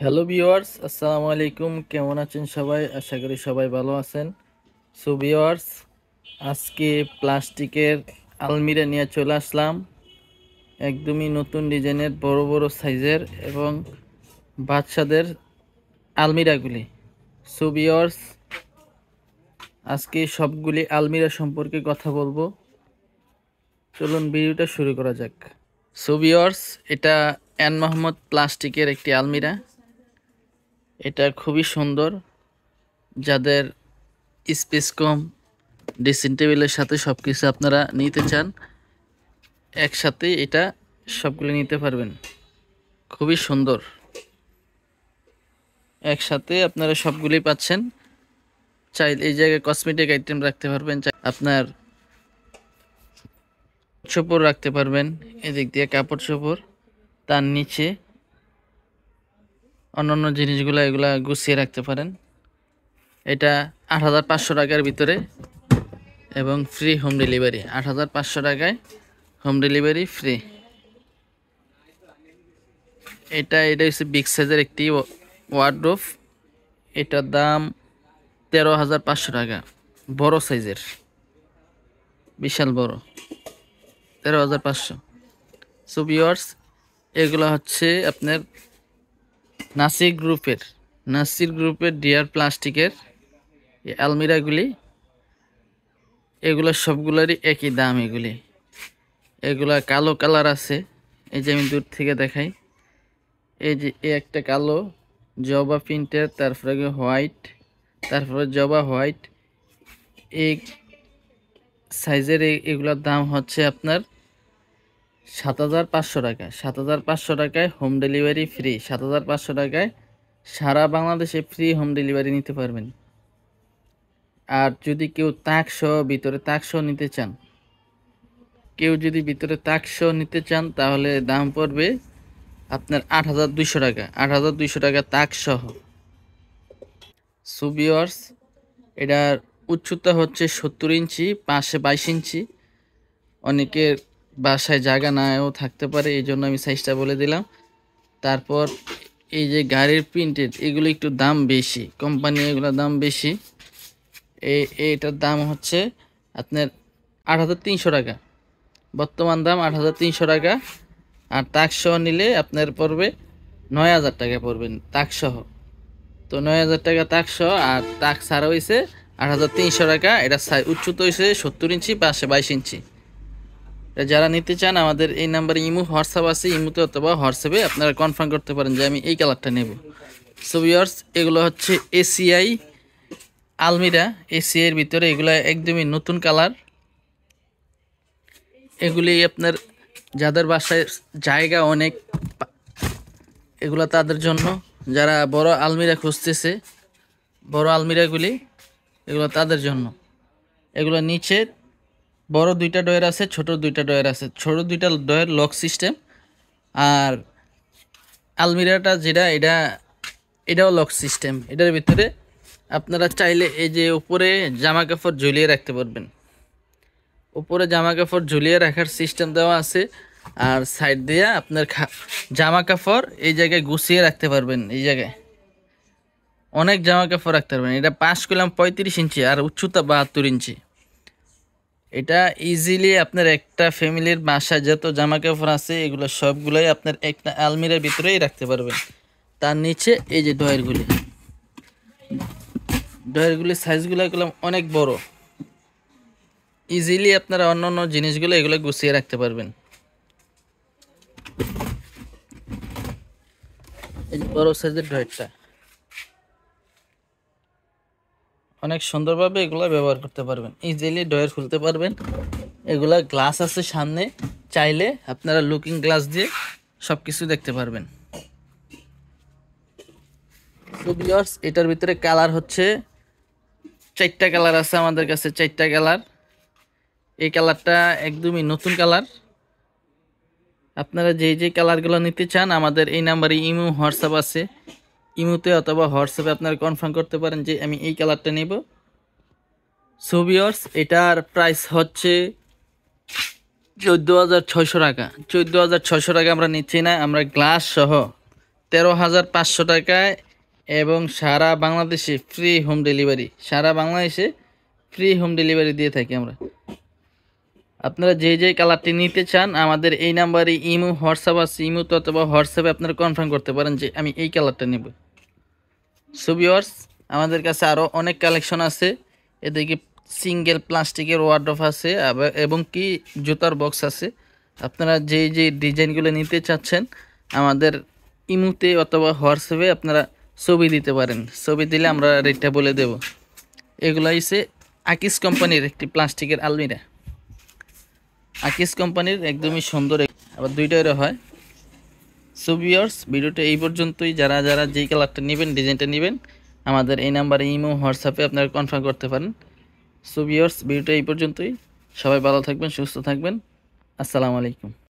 hello বিওয়ার্স আসসালামু আলাইকুম কেমন আছেন সবাই আশা করি সবাই ভালো আছেন সো ভিওয়ার্স আজকে প্লাস্টিকের আলমিরা নিয়ে চলে আসলাম একদমই নতুন ডিজাইনের বড় বড় সাইজের এবং বাচ্চাদের আলমিরাগুলি সো ভিওয়ার্স আজকে সবগুলি আলমিরা সম্পর্কে কথা বলবো চলুন ভিডিওটা শুরু করা যাক সুবিয়র্স এটা অ্যান মোহাম্মদ প্লাস্টিকের একটি আলমিরা এটা খুবই সুন্দর যাদের স্পেস কম ড্রেসিং টেবিলের সাথে সব কিছু আপনারা নিতে চান একসাথে এটা সবগুলো নিতে পারবেন খুবই সুন্দর একসাথে আপনারা সবগুলি পাচ্ছেন চাই এই জায়গায় কসমেটিক আইটেম রাখতে পারবেন আপনার চোপড় রাখতে পারবেন এদিক দিয়ে কাপড় চোপড় তার নিচে অন্যান্য জিনিসগুলো এগুলা গুছিয়ে রাখতে পারেন এটা আট হাজার পাঁচশো টাকার ভিতরে এবং ফ্রি হোম ডেলিভারি আট হাজার পাঁচশো টাকায় হোম ডেলিভারি ফ্রি এটা এটা হচ্ছে বিগ সাইজের একটি ওয়ার্ড্রোফ এটার দাম তেরো হাজার পাঁচশো টাকা বড় সাইজের বিশাল বড় তেরো হাজার পাঁচশো সো বিওয়ার্স এগুলো হচ্ছে আপনার নাসির গ্রুপের নাসির গ্রুপের ডিয়ার প্লাস্টিকের আলমিরাগুলি এগুলো সবগুলোরই একই দাম এগুলি এগুলা কালো কালার আছে এই যে আমি দূর থেকে দেখাই এই যে এই একটা কালো জবা প্রিন্টের তারপরে হোয়াইট তারপরে জবা হোয়াইট এই সাইজের এগুলোর দাম হচ্ছে আপনার সাত হাজার পাঁচশো টাকা সাত হাজার পাঁচশো টাকায় হোম ডেলিভারি ফ্রি সাত হাজার পাঁচশো টাকায় সারা বাংলাদেশে ফ্রি হোম ডেলিভারি নিতে পারবেন আর যদি কেউ সহ ভিতরে তাকশো নিতে চান কেউ যদি ভিতরে তাকশো নিতে চান তাহলে দাম পড়বে আপনার আট হাজার দুইশো টাকা আট হাজার দুইশো টাকা তাকসহ সুবিওয়ার্স এটার উচ্চতা হচ্ছে সত্তর ইঞ্চি পাঁচশো বাইশ ইঞ্চি অনেকের বাসায় জায়গা নাও থাকতে পারে এই জন্য আমি সাইজটা বলে দিলাম তারপর এই যে গাড়ির প্রিন্টেড এগুলো একটু দাম বেশি কোম্পানি এগুলোর দাম বেশি এটার দাম হচ্ছে আপনার আট হাজার তিনশো টাকা বর্তমান দাম আট হাজার তিনশো টাকা আর তাকসহ নিলে আপনার পড়বে নয় হাজার টাকা পড়বে তাকসহ তো নয় হাজার টাকা তাকসহ আর তাক ছাড়া হয়েছে আট হাজার তিনশো টাকা এটা উচ্চতা হয়েছে সত্তর ইঞ্চি পাঁচশো বাইশ ইঞ্চি যারা নিতে চান আমাদের এই নাম্বারে ইমু হোয়াটসঅ্যাপ আছে ইমুতে অথবা হোয়াটসঅ্যাপে আপনারা কনফার্ম করতে পারেন যে আমি এই কালারটা নেব সো ভিওর্স এগুলো হচ্ছে এসিআই আলমিরা এসিআইয়ের ভিতরে এগুলো একদমই নতুন কালার এগুলি আপনার যাদের বাসায় জায়গা অনেক এগুলো তাদের জন্য যারা বড় আলমিরা খুঁজতেছে বড় আলমিরাগুলি এগুলো তাদের জন্য এগুলো নিচে বড় দুইটা ডয়ের আছে ছোট দুইটা ডয়ের আছে ছোট দুইটা ডয়ের লক সিস্টেম আর আলমিরাটা যেটা এটা এটাও লক সিস্টেম এটার ভিতরে আপনারা চাইলে এই যে উপরে জামা কাপড় ঝুলিয়ে রাখতে পারবেন উপরে জামা কাপড় ঝুলিয়ে রাখার সিস্টেম দেওয়া আছে আর সাইড দিয়ে আপনার জামা কাপড় এই জায়গায় গুছিয়ে রাখতে পারবেন এই জায়গায় অনেক জামা কাপড় রাখতে পারবেন এটা পাঁচ কিলাম পঁয়ত্রিশ ইঞ্চি আর উচ্চতা বাহাত্তর ইঞ্চি এটা ইজিলি আপনার একটা ফ্যামিলির বাসায় যত জামা কাপড় আছে এগুলো সবগুলোই আপনার একটা আলমিরার ভিতরেই রাখতে পারবেন তার নিচে এই যে ডয়েরগুলি ডয়েরগুলির সাইজগুলো এগুলো অনেক বড় ইজিলি আপনারা অন্য অন্য জিনিসগুলো এগুলো গুছিয়ে রাখতে পারবেন এই যে বড় সাইজের ডয়েরটা অনেক সুন্দরভাবে এগুলো ব্যবহার করতে পারবেন ইজিলি ডয়ের খুলতে পারবেন এগুলা গ্লাস আছে সামনে চাইলে আপনারা লুকিং গ্লাস দিয়ে সব কিছু দেখতে পারবেন এটার ভিতরে কালার হচ্ছে চারটা কালার আছে আমাদের কাছে চারটা কালার এই কালারটা একদমই নতুন কালার আপনারা যে যে কালারগুলো নিতে চান আমাদের এই নাম্বারে ইমো হোয়াটসঅ্যাপ আছে ইমোতে অথবা হোয়াটসঅ্যাপে আপনারা কনফার্ম করতে পারেন যে আমি এই কালারটা নেব সোভিয়র্স এটার প্রাইস হচ্ছে চোদ্দো হাজার ছয়শো টাকা চোদ্দো হাজার ছয়শো টাকা আমরা নিচ্ছি না আমরা গ্লাস সহ তেরো হাজার পাঁচশো টাকায় এবং সারা বাংলাদেশে ফ্রি হোম ডেলিভারি সারা বাংলাদেশে ফ্রি হোম ডেলিভারি দিয়ে থাকি আমরা আপনারা যে যে কালারটি নিতে চান আমাদের এই নাম্বারে ইমো হোয়াটসঅ্যাপ আছে ইমো তো অথবা হোয়াটসঅ্যাপে আপনারা কনফার্ম করতে পারেন যে আমি এই কালারটা নেব সুবিওর্স আমাদের কাছে আরও অনেক কালেকশন আছে এদিকে সিঙ্গেল প্লাস্টিকের ওয়ার্ড্রফ আছে এবং কি জুতার বক্স আছে আপনারা যে যে ডিজাইনগুলো নিতে চাচ্ছেন আমাদের ইমুতে অথবা হোয়াটসঅ্যাপে আপনারা ছবি দিতে পারেন ছবি দিলে আমরা রেটটা বলে দেব এগুলো হয়েছে আকিস কোম্পানির একটি প্লাস্টিকের আলমিরা আকিস কোম্পানির একদমই সুন্দর আবার দুইটাই হয় সো বিয়ার্স ভিডিওটা এই পর্যন্তই যারা যারা যেই কালারটা নেবেন ডিজাইনটা নেবেন আমাদের এই নাম্বারে ইমো হোয়াটসঅ্যাপে আপনারা কনফার্ম করতে পারেন সো বিয়ার্স ভিডিওটা এই পর্যন্তই সবাই ভালো থাকবেন সুস্থ থাকবেন আসসালামু আলাইকুম